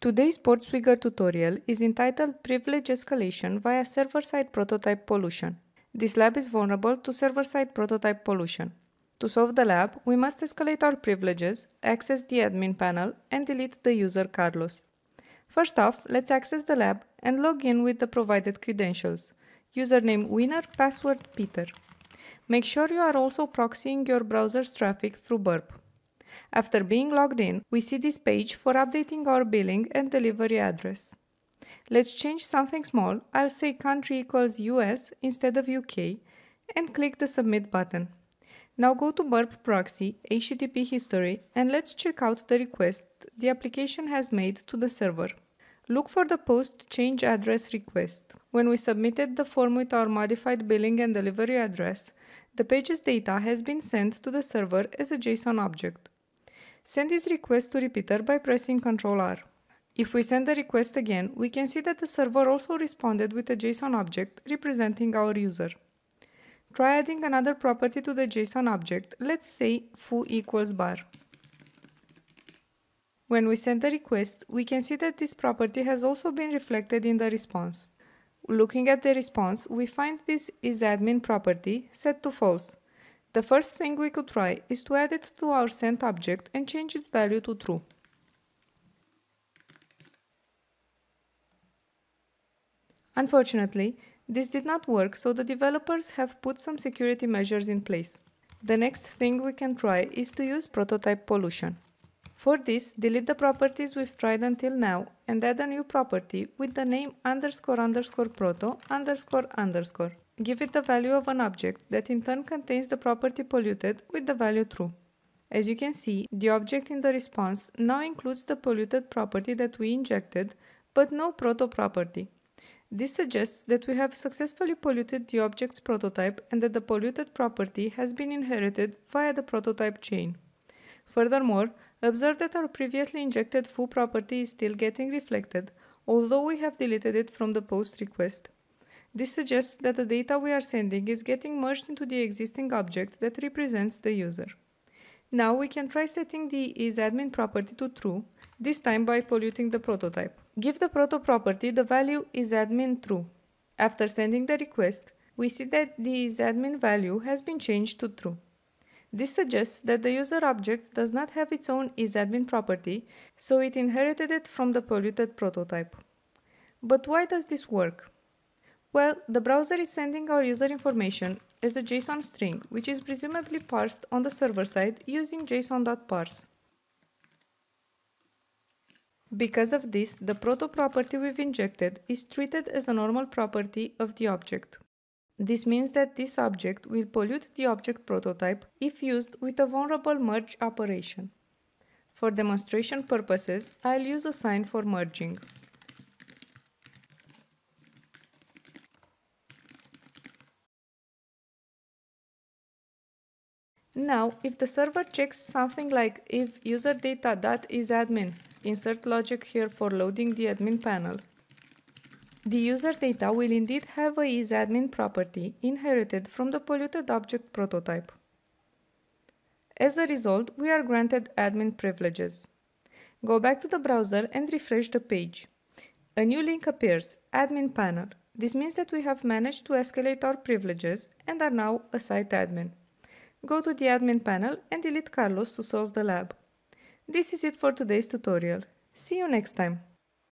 Today's PortSwigger tutorial is entitled Privilege Escalation via Server-Side Prototype Pollution. This lab is vulnerable to server-side prototype pollution. To solve the lab, we must escalate our privileges, access the admin panel, and delete the user Carlos. First off, let's access the lab and log in with the provided credentials. Username winner, password Peter. Make sure you are also proxying your browser's traffic through Burp. After being logged in, we see this page for updating our billing and delivery address. Let's change something small. I'll say country equals US instead of UK and click the submit button. Now go to Burp Proxy, HTTP history and let's check out the request the application has made to the server. Look for the post change address request. When we submitted the form with our modified billing and delivery address, the page's data has been sent to the server as a JSON object. Send this request to repeater by pressing Ctrl R. If we send the request again, we can see that the server also responded with a JSON object representing our user. Try adding another property to the JSON object, let's say foo equals bar. When we send the request, we can see that this property has also been reflected in the response. Looking at the response, we find this isAdmin property set to false, the first thing we could try is to add it to our sent object and change its value to true. Unfortunately, this did not work, so the developers have put some security measures in place. The next thing we can try is to use prototype pollution. For this, delete the properties we've tried until now and add a new property with the name underscore underscore proto underscore underscore give it the value of an object that in turn contains the property polluted with the value true. As you can see, the object in the response now includes the polluted property that we injected, but no proto property. This suggests that we have successfully polluted the object's prototype and that the polluted property has been inherited via the prototype chain. Furthermore, observe that our previously injected foo property is still getting reflected, although we have deleted it from the post request. This suggests that the data we are sending is getting merged into the existing object that represents the user. Now we can try setting the isAdmin property to true, this time by polluting the prototype. Give the proto property the value isAdmin true. After sending the request, we see that the isAdmin value has been changed to true. This suggests that the user object does not have its own isAdmin property, so it inherited it from the polluted prototype. But why does this work? Well, the browser is sending our user information as a JSON string, which is presumably parsed on the server side using json.parse. Because of this, the proto property we've injected is treated as a normal property of the object. This means that this object will pollute the object prototype if used with a vulnerable merge operation. For demonstration purposes, I'll use a sign for merging. Now, if the server checks something like if user data is admin, insert logic here for loading the admin panel, the user data will indeed have a isAdmin property inherited from the polluted object prototype. As a result, we are granted admin privileges. Go back to the browser and refresh the page. A new link appears, admin panel. This means that we have managed to escalate our privileges and are now a site admin go to the admin panel and delete Carlos to solve the lab. This is it for today's tutorial. See you next time!